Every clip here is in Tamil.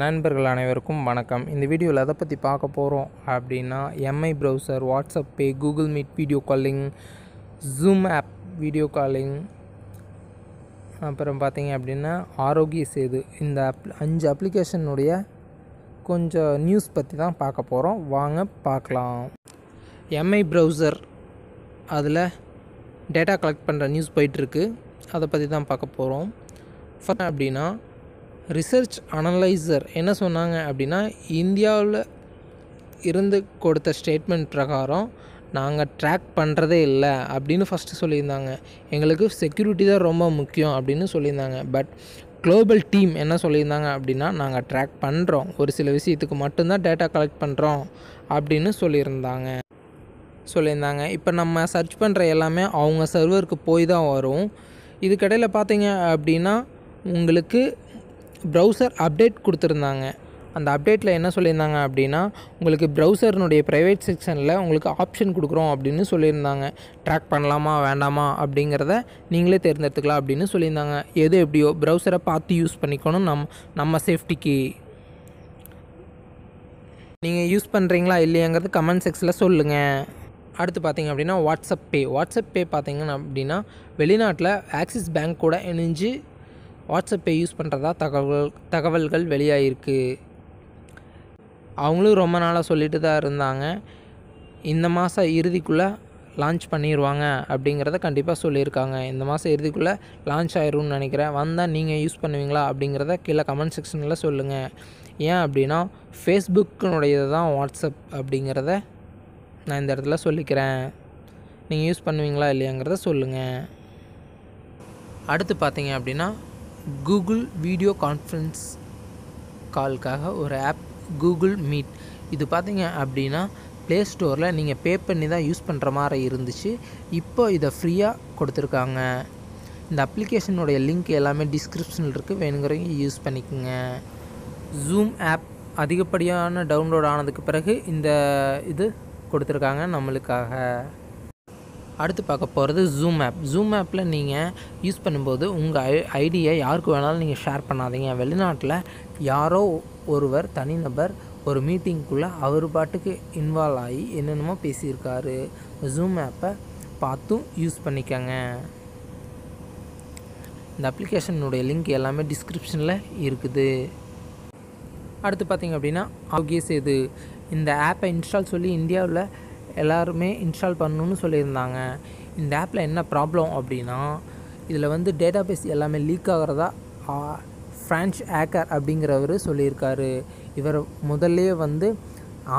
நண்பர்கள் அனைவருக்கும் வணக்கம் இந்த வீடியோவில் எதை பற்றி பார்க்க போகிறோம் அப்படின்னா MI browser WhatsApp pay Google Meet video calling zoom app video calling அப்புறம் பார்த்தீங்க அப்படின்னா ஆரோக்கிய சேது இந்த அப் அஞ்சு அப்ளிகேஷனுடைய கொஞ்சம் நியூஸ் பற்றி தான் பார்க்க போகிறோம் வாங்க பார்க்கலாம் எம்ஐ ப்ரௌசர் அதில் டேட்டா கலெக்ட் பண்ணுற நியூஸ் போயிட்டுருக்கு அதை பற்றி தான் பார்க்க போகிறோம் அப்படின்னா ரிசர்ச் அனலைசர் என்ன சொன்னாங்க அப்படின்னா இந்தியாவில் இருந்து கொடுத்த ஸ்டேட்மெண்ட் பிரகாரம் நாங்கள் ட்ராக் பண்ணுறதே இல்லை அப்படின்னு ஃபஸ்ட்டு சொல்லியிருந்தாங்க எங்களுக்கு செக்யூரிட்டி தான் ரொம்ப முக்கியம் அப்படின்னு சொல்லியிருந்தாங்க பட் குளோபல் டீம் என்ன சொல்லியிருந்தாங்க அப்படின்னா நாங்கள் ட்ராக் பண்ணுறோம் ஒரு சில விஷயத்துக்கு மட்டும்தான் டேட்டா கலெக்ட் பண்ணுறோம் அப்படின்னு சொல்லியிருந்தாங்க சொல்லியிருந்தாங்க இப்போ நம்ம சர்ச் பண்ணுற எல்லாமே அவங்க சர்வருக்கு போய் தான் வரும் இதுக்கடையில் பார்த்தீங்க அப்படின்னா உங்களுக்கு ப்ரௌசர் அப்டேட் கொடுத்துருந்தாங்க அந்த அப்டேட்டில் என்ன சொல்லியிருந்தாங்க அப்படின்னா உங்களுக்கு ப்ரௌசர்னுடைய ப்ரைவேட் செக்ஷனில் உங்களுக்கு ஆப்ஷன் கொடுக்குறோம் அப்படின்னு சொல்லியிருந்தாங்க ட்ராக் பண்ணலாமா வேண்டாமா அப்படிங்கிறத நீங்களே தேர்ந்தெடுத்துக்கலாம் அப்படின்னு சொல்லியிருந்தாங்க எது எப்படியோ ப்ரௌசரை பார்த்து யூஸ் பண்ணிக்கணும் நம் நம்ம சேஃப்டிக்கு நீங்கள் யூஸ் பண்ணுறீங்களா இல்லையாங்கிறது கமெண்ட் செக்ஸில் சொல்லுங்கள் அடுத்து பார்த்திங்க அப்படின்னா வாட்ஸ்அப் பே வாட்ஸ்அப் பே பார்த்திங்கன்னா அப்படின்னா வெளிநாட்டில் ஆக்சிஸ் பேங்க் கூட இணைஞ்சு வாட்ஸ்அப்பை யூஸ் பண்ணுறதா தகவல் தகவல்கள் வெளியாகிருக்கு அவங்களும் ரொம்ப நாளாக சொல்லிட்டு தான் இருந்தாங்க இந்த மாதம் இறுதிக்குள்ளே லான்ச் பண்ணிடுவாங்க அப்படிங்கிறத கண்டிப்பாக சொல்லியிருக்காங்க இந்த மாதம் இறுதிக்குள்ளே லான்ச் ஆயிரும்னு நினைக்கிறேன் வந்தால் நீங்கள் யூஸ் பண்ணுவீங்களா அப்படிங்கிறத கீழே கமெண்ட் செக்ஷனில் சொல்லுங்கள் ஏன் அப்படின்னா ஃபேஸ்புக்கினுடையது தான் வாட்ஸ்அப் அப்படிங்கிறத நான் இந்த இடத்துல சொல்லிக்கிறேன் நீங்கள் யூஸ் பண்ணுவீங்களா இல்லையாங்கிறத சொல்லுங்கள் அடுத்து பார்த்தீங்க அப்படின்னா கூகுள் வீடியோ கான்ஃபரன்ஸ் காலுக்காக ஒரு ஆப் கூகுள் மீட் இது பார்த்தீங்க அப்படின்னா ப்ளே ஸ்டோரில் நீங்கள் பே பண்ணி தான் யூஸ் பண்ணுற மாதிரி இருந்துச்சு இப்போ இதை ஃப்ரீயாக கொடுத்துருக்காங்க இந்த அப்ளிகேஷனுடைய லிங்க் எல்லாமே டிஸ்கிரிப்ஷனில் இருக்குது வேணுங்கிறவங்க யூஸ் பண்ணிக்கோங்க ஜூம் ஆப் அதிகப்படியான டவுன்லோட் ஆனதுக்கு பிறகு இந்த இது கொடுத்துருக்காங்க நம்மளுக்காக அடுத்து பார்க்க போகிறது ஜூம் ஆப் ஜூம் ஆப்பில் நீங்கள் யூஸ் பண்ணும்போது உங்கள் ஐ ஐடியை யாருக்கு வேணாலும் நீங்கள் ஷேர் பண்ணாதீங்க வெளிநாட்டில் யாரோ ஒருவர் தனிநபர் ஒரு மீட்டிங்குள்ளே அவர் பாட்டுக்கு இன்வால்வ் ஆகி என்னென்னமோ பேசியிருக்காரு ஜூம் ஆப்பை பார்த்தும் யூஸ் பண்ணிக்கோங்க இந்த அப்ளிகேஷனுடைய லிங்க் எல்லாமே டிஸ்கிரிப்ஷனில் இருக்குது அடுத்து பார்த்திங்க அப்படின்னா ஆகிய சேது இந்த ஆப்பை இன்ஸ்டால் சொல்லி இந்தியாவில் எல்லாருமே இன்ஸ்டால் பண்ணணுன்னு சொல்லியிருந்தாங்க இந்த ஆப்பில் என்ன ப்ராப்ளம் அப்படின்னா இதில் வந்து டேட்டா பேஸ் எல்லாமே லீக் ஆகிறதா ஃப்ரான்ச் ஹேக்கர் அப்படிங்கிறவர் சொல்லியிருக்காரு இவர் முதல்லையே வந்து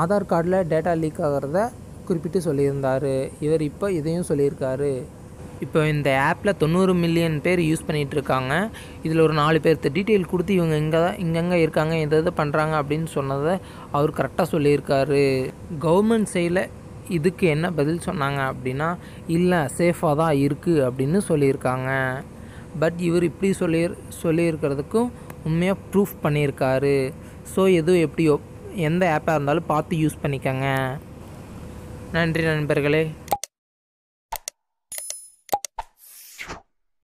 ஆதார் கார்டில் டேட்டா லீக் ஆகிறத குறிப்பிட்டு சொல்லியிருந்தார் இவர் இப்போ இதையும் சொல்லியிருக்காரு இப்போ இந்த ஆப்பில் தொண்ணூறு மில்லியன் பேர் யூஸ் பண்ணிகிட்ருக்காங்க இதில் ஒரு நாலு பேர்த்து டீட்டெயில் கொடுத்து இவங்க இங்கே தான் இங்கங்கே இருக்காங்க எதை எது பண்ணுறாங்க அப்படின்னு சொன்னதை அவர் கரெக்டாக சொல்லியிருக்காரு கவர்மெண்ட் சைடில் இதுக்கு என்ன பதில் சொன்னாங்க அப்படின்னா இல்லை சேஃபாக தான் இருக்குது அப்படின்னு சொல்லியிருக்காங்க பட் இவர் இப்படி சொல்லி சொல்லியிருக்கிறதுக்கும் உண்மையாக ப்ரூஃப் பண்ணியிருக்காரு ஸோ எதுவும் எப்படியோ எந்த ஆப்பாக இருந்தாலும் பார்த்து யூஸ் பண்ணிக்கோங்க நன்றி நண்பர்களே